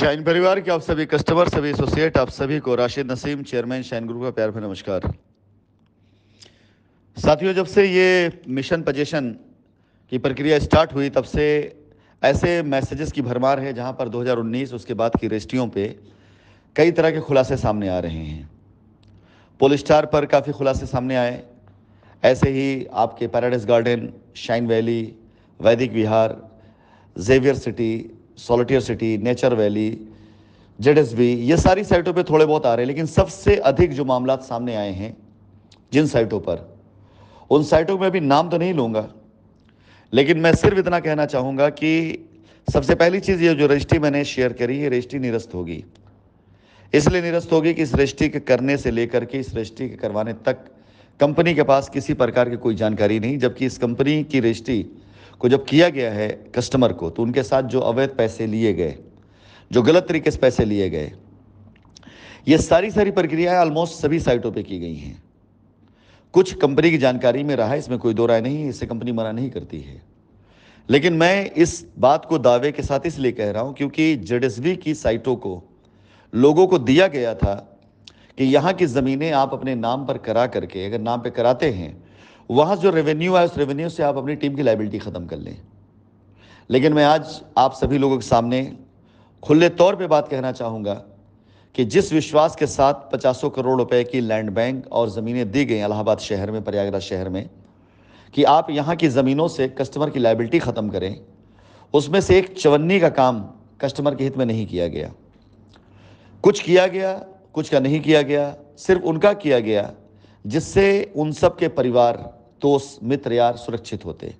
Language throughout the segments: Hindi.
शाइन परिवार के आप सभी कस्टमर सभी एसोसिएट आप सभी को Rashid Naseem chairman Shine group का प्यार भर नमस्कार साथियों जब से ये मिशन पजेशन की प्रक्रिया स्टार्ट हुई तब से ऐसे मैसेजेस की भरमार है जहां पर 2019 उसके बाद की रजिस्ट्रियों पे कई तरह के खुलासे सामने आ रहे हैं पोल स्टार पर काफ़ी खुलासे सामने आए ऐसे ही आपके paradise garden Shine valley Vaidik Vihar Xavier city solitaire city nature valley बी ये सारी साइटों पे थोड़े बहुत आ रहे हैं लेकिन सबसे अधिक जो मामला सामने आए हैं जिन साइटों पर उन साइटों में अभी नाम तो नहीं लूँगा लेकिन मैं सिर्फ इतना कहना चाहूँगा कि सबसे पहली चीज़ ये जो रजिस्ट्री मैंने शेयर करी ये रजिस्ट्री निरस्त होगी इसलिए निरस्त होगी कि इस रजिस्ट्री के करने से लेकर के इस रजिस्ट्री के करवाने तक कंपनी के पास किसी प्रकार की कोई जानकारी नहीं जबकि इस कंपनी की रजिस्ट्री को जब किया गया है कस्टमर को तो उनके साथ जो अवैध पैसे लिए गए जो गलत तरीके से पैसे लिए गए ये सारी सारी प्रक्रियाएं ऑलमोस्ट सभी साइटों पे की गई हैं कुछ कंपनी की जानकारी में रहा है इसमें कोई दो राय नहीं इससे कंपनी मना नहीं करती है लेकिन मैं इस बात को दावे के साथ इसलिए कह रहा हूँ क्योंकि जेडएसबी की साइटों को लोगों को दिया गया था कि यहाँ की ज़मीनें आप अपने नाम पर करा करके अगर नाम पर कराते हैं वहाँ जो रेवेन्यू है उस रेवेन्यू से आप अपनी टीम की लाइबिलिटी ख़त्म कर लें लेकिन मैं आज आप सभी लोगों के सामने खुले तौर पे बात कहना चाहूँगा कि जिस विश्वास के साथ पचासों करोड़ रुपए की लैंड बैंक और ज़मीनें दी गई इलाहाबाद शहर में प्रयागराज शहर में कि आप यहाँ की ज़मीनों से कस्टमर की लाइबिलिटी ख़त्म करें उसमें से एक चवन्नी का काम कस्टमर के हित में नहीं किया गया कुछ किया गया कुछ का नहीं किया गया सिर्फ उनका किया गया जिससे उन सब के परिवार दोस्त मित्र यार सुरक्षित होते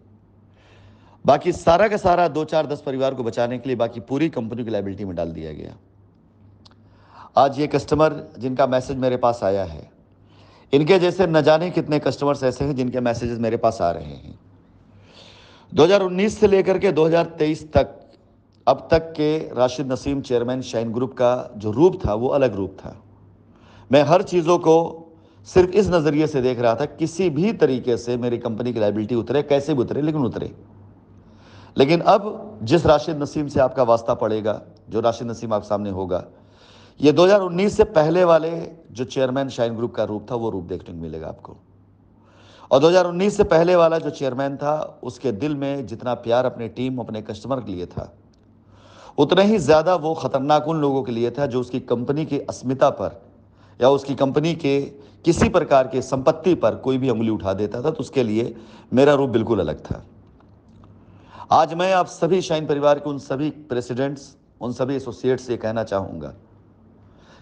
बाकी सारा का सारा दो चार दस परिवार को बचाने के लिए बाकी पूरी कंपनी की लाइबिलिटी में डाल दिया गया आज ये कस्टमर जिनका मैसेज मेरे पास आया है इनके जैसे न जाने कितने कस्टमर्स ऐसे हैं जिनके मैसेजेस मेरे पास आ रहे हैं 2019 से लेकर के 2023 तक अब तक के Rashid Naseem chairman Shine group का जो रूप था वो अलग रूप था मैं हर चीज़ों को सिर्फ इस नज़रिए से देख रहा था किसी भी तरीके से मेरी कंपनी की लाइबिलिटी उतरे कैसे भी उतरे लेकिन उतरे लेकिन अब जिस राशिद नसीम से आपका वास्ता पड़ेगा जो राशिद नसीम आपके सामने होगा ये 2019 से पहले वाले जो चेयरमैन शाइन ग्रुप का रूप था वो रूप देखने को मिलेगा आपको और 2019 से पहले वाला जो चेयरमैन था उसके दिल में जितना प्यार अपने टीम अपने कस्टमर के लिए था उतना ही ज़्यादा वो खतरनाक उन लोगों के लिए था जो उसकी कंपनी की अस्मिता पर या उसकी कंपनी के किसी प्रकार के संपत्ति पर कोई भी उंगली उठा देता था तो उसके लिए मेरा रूप बिल्कुल अलग था आज मैं आप सभी शाइन परिवार के उन सभी प्रेसिडेंट्स उन सभी एसोसिएट्स से कहना चाहूंगा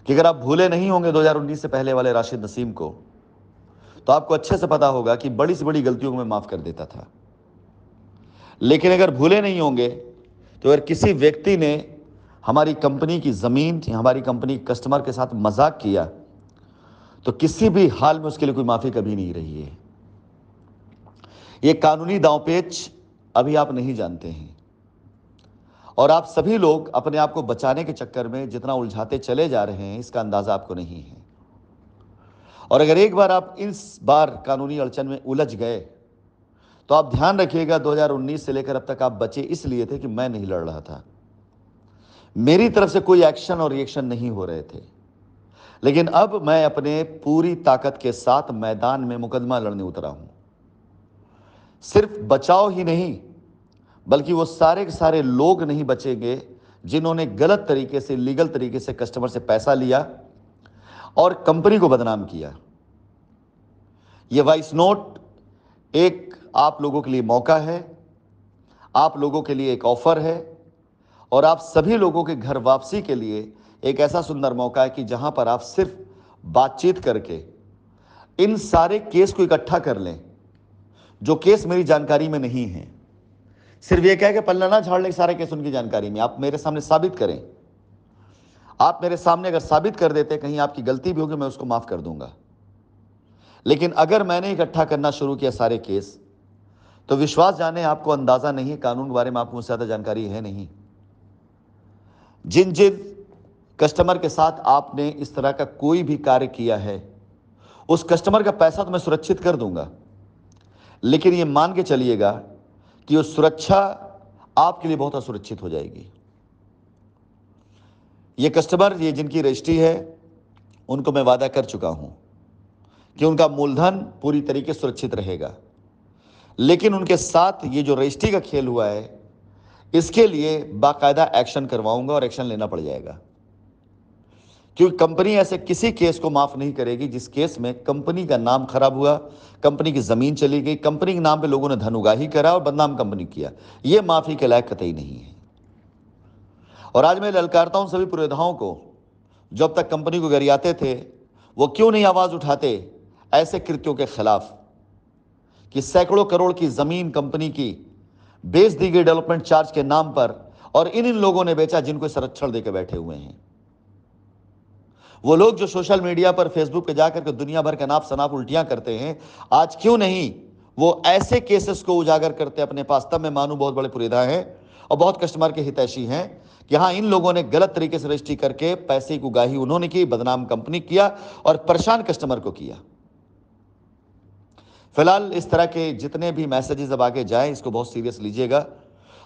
कि अगर आप भूले नहीं होंगे 2019 से पहले वाले राशिद नसीम को तो आपको अच्छे से पता होगा कि बड़ी से बड़ी गलतियों को मैं माफ़ कर देता था लेकिन अगर भूले नहीं होंगे तो अगर किसी व्यक्ति ने हमारी कंपनी की ज़मीन हमारी कंपनी कस्टमर के साथ मजाक किया तो किसी भी हाल में उसके लिए कोई माफ़ी कभी नहीं रही है ये कानूनी दावपेच अभी आप नहीं जानते हैं और आप सभी लोग अपने आप को बचाने के चक्कर में जितना उलझाते चले जा रहे हैं इसका अंदाज़ा आपको नहीं है और अगर एक बार आप इस बार कानूनी अड़चन में उलझ गए तो आप ध्यान रखिएगा 2019 से लेकर अब तक आप बचे इसलिए थे कि मैं नहीं लड़ रहा था मेरी तरफ से कोई एक्शन और रिएक्शन नहीं हो रहे थे लेकिन अब मैं अपने पूरी ताकत के साथ मैदान में मुकदमा लड़ने उतरा हूं सिर्फ बचाव ही नहीं बल्कि वो सारे के सारे लोग नहीं बचेंगे जिन्होंने गलत तरीके से लीगल तरीके से कस्टमर से पैसा लिया और कंपनी को बदनाम किया यह वाइस नोट एक आप लोगों के लिए मौका है आप लोगों के लिए एक ऑफर है और आप सभी लोगों के घर वापसी के लिए एक ऐसा सुंदर मौका है कि जहां पर आप सिर्फ बातचीत करके इन सारे केस को इकट्ठा कर लें जो केस मेरी जानकारी में नहीं है सिर्फ यह कह के पल्ला ना झाड़ लें सारे केस उनकी जानकारी में आप मेरे सामने साबित करें आप मेरे सामने अगर साबित कर देते कहीं आपकी गलती भी होगी मैं उसको माफ कर दूंगा लेकिन अगर मैंने इकट्ठा करना शुरू किया सारे केस तो विश्वास जाने आपको अंदाजा नहीं है कानून के बारे में आपको ज्यादा जानकारी है नहीं जिन जिन कस्टमर के साथ आपने इस तरह का कोई भी कार्य किया है उस कस्टमर का पैसा तो मैं सुरक्षित कर दूंगा लेकिन ये मान के चलिएगा कि वो सुरक्षा आपके लिए बहुत असुरक्षित हो जाएगी ये कस्टमर ये जिनकी रजिस्ट्री है उनको मैं वादा कर चुका हूं कि उनका मूलधन पूरी तरीके सुरक्षित रहेगा लेकिन उनके साथ ये जो रजिस्ट्री का खेल हुआ है इसके लिए बाकायदा एक्शन करवाऊंगा और एक्शन लेना पड़ जाएगा क्योंकि कंपनी ऐसे किसी केस को माफ नहीं करेगी जिस केस में कंपनी का नाम खराब हुआ कंपनी की जमीन चली गई कंपनी के नाम पे लोगों ने धन उगाही करा और बदनाम कंपनी किया यह माफी के लायक कतई नहीं है और आज मैं ललकारता हूं सभी पुरोधाओं को जो अब तक कंपनी को गरियाते थे वो क्यों नहीं आवाज उठाते ऐसे कृत्यों के खिलाफ कि सैकड़ों करोड़ की जमीन कंपनी की बेच दी गई डेवलपमेंट चार्ज के नाम पर और इन इन लोगों ने बेचा जिनको संरक्षण देकर बैठे हुए हैं वो लोग जो सोशल मीडिया पर फेसबुक पे जाकर के दुनिया भर के नाप शनाप उल्टियां करते हैं आज क्यों नहीं वो ऐसे केसेस को उजागर करते अपने पास तब मैं मानू बहुत बड़े पुरेदा हैं और बहुत कस्टमर के हितैषी हैं कि हाँ इन लोगों ने गलत तरीके से रजिस्ट्री करके पैसे की उगाही उन्होंने की बदनाम कंपनी किया और परेशान कस्टमर को किया फिलहाल इस तरह के जितने भी मैसेजेस अब आगे जाएं इसको बहुत सीरियस लीजिएगा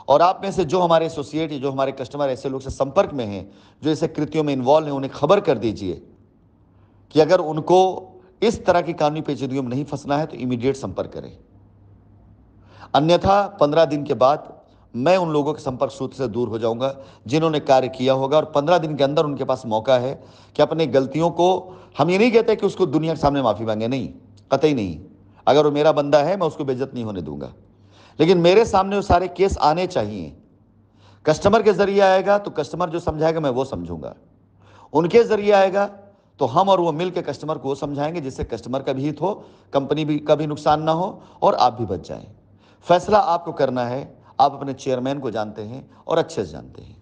और आप में से जो हमारे एसोसिएट जो हमारे कस्टमर ऐसे लोग से संपर्क में हैं जो ऐसे कृतियों में इन्वॉल्व हैं उन्हें खबर कर दीजिए कि अगर उनको इस तरह की कानूनी पेचीदगियों में नहीं फंसना है तो इमीडिएट संपर्क करें अन्यथा पंद्रह दिन के बाद मैं उन लोगों के संपर्क सूत्र से दूर हो जाऊंगा जिन्होंने कार्य किया होगा और पंद्रह दिन के अंदर उनके पास मौका है कि अपने गलतियों को हम ये नहीं कहते कि उसको दुनिया के सामने माफ़ी मांगे नहीं कतई नहीं अगर वो मेरा बंदा है मैं उसको बेजत नहीं होने दूंगा लेकिन मेरे सामने वो सारे केस आने चाहिए कस्टमर के जरिए आएगा तो कस्टमर जो समझाएगा मैं वो समझूंगा उनके जरिए आएगा तो हम और वो मिलकर कस्टमर को समझाएंगे जिससे कस्टमर का भी हित हो कंपनी भी का भी नुकसान ना हो और आप भी बच जाएं फैसला आपको करना है आप अपने चेयरमैन को जानते हैं और अच्छे से जानते हैं